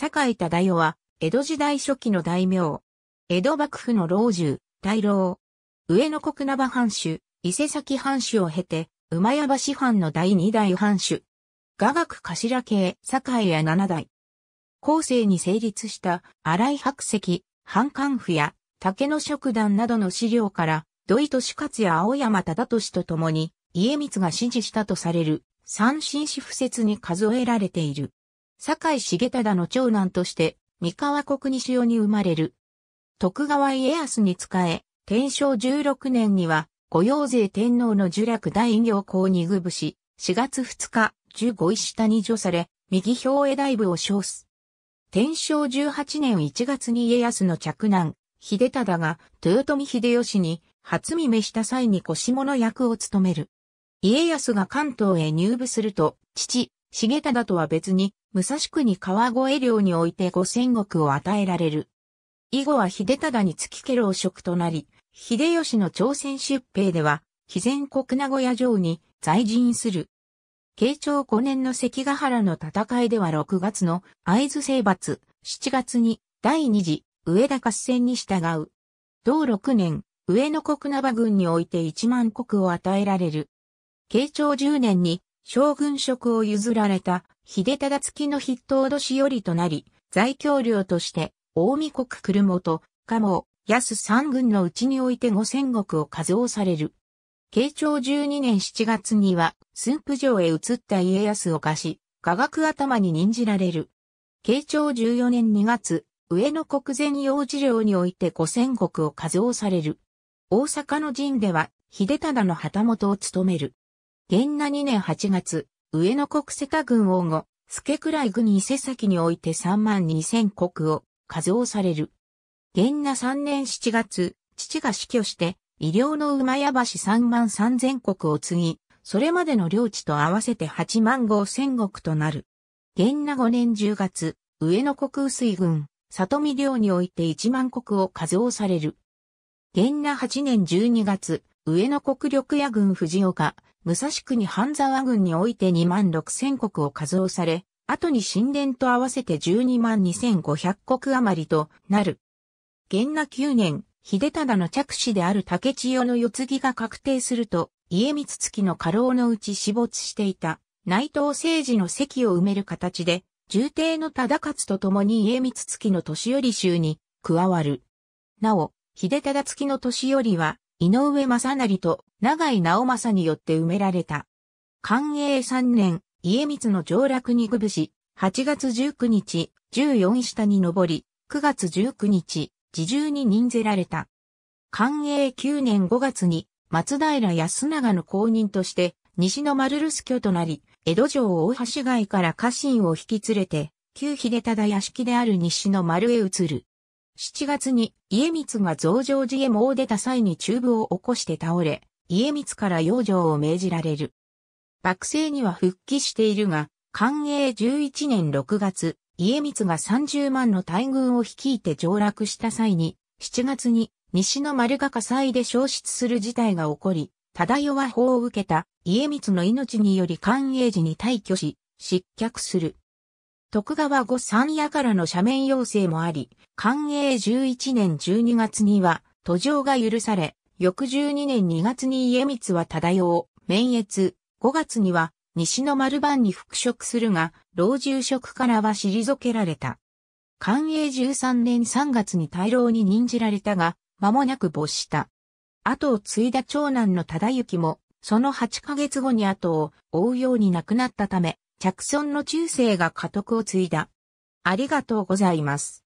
坂井忠代は、江戸時代初期の大名。江戸幕府の老中、大老。上野国名場藩主、伊勢崎藩主を経て、馬屋橋藩の第二代藩主。雅楽頭系、堺屋七代。後世に成立した荒井白石、藩官府や竹野職団などの資料から、土井利勝や青山忠俊と共に、家光が支持したとされる、三神市布説に数えられている。坂井重忠の長男として、三河国西尾に生まれる。徳川家康に仕え、天正16年には、御用税天皇の呪略大行公に具部し、4月2日、15位下に除され、右表へ大部を称す。天正18年1月に家康の着男、秀忠が豊臣秀吉に初見召した際に腰物役を務める。家康が関東へ入部すると、父、重忠とは別に武蔵国川越領において五千石を与えられる。以後は秀忠につき家老職となり、秀吉の朝鮮出兵では、肥前国名古屋城に在陣する。慶長5年の関ヶ原の戦いでは6月の会津征伐、7月に第二次上田合戦に従う。同6年、上野国名場軍において1万国を与えられる。慶長10年に将軍職を譲られた秀忠付の筆頭年寄りとなり、在京領として、大見国久留元、蒲生、安三軍のうちにおいて五千石を数をされる。慶長十二年七月には、駿府城へ移った家康を貸し、科学頭に任じられる。慶長十四年二月、上野国前用事領において五千石を数をされる。大阪の陣では、秀忠の旗本を務める。元那二年八月、上野国瀬田軍王後、助倉らい伊勢崎において3万2千国を加増される。元那3年7月、父が死去して、医療の馬屋橋3万3千国を継ぎ、それまでの領地と合わせて8万5千国となる。元那5年10月、上野国薄水軍、里見領において1万国を加増される。元那8年12月、上野国力野軍藤岡、武蔵国半沢軍において2万6千国を数をされ、後に神殿と合わせて12万2500国余りとなる。元那9年、秀忠の着手である竹千代の世継ぎが確定すると、家光月の過労のうち死没していた内藤政治の席を埋める形で、重帝の忠勝と共に家光月の年寄り衆に加わる。なお、秀忠月の年寄りは、井上正成と長井直政によって埋められた。寛永3年、家光の上落にぐぶし、8月19日、14下に上り、9月19日、自重に任ぜられた。寛永9年5月に、松平康長の公認として、西の丸留守居となり、江戸城大橋街から家臣を引き連れて、旧秀忠屋敷である西の丸へ移る。7月に家光が増上寺へ詣出た際に中部を起こして倒れ、家光から養生を命じられる。幕政には復帰しているが、寛永11年6月、家光が30万の大軍を率いて上落した際に、7月に西の丸が火災で消失する事態が起こり、忠世は法を受けた家光の命により寛永寺に退去し、失脚する。徳川御三夜からの斜面要請もあり、寛永11年12月には途上が許され、翌12年2月に家光は忠を免越、5月には西の丸番に復職するが、老中職からは退けられた。寛永13年3月に大老に任じられたが、間もなく没した。後を継いだ長男の忠行も、その8ヶ月後に後を追うように亡くなったため、着村の中世が家督を継いだ。ありがとうございます。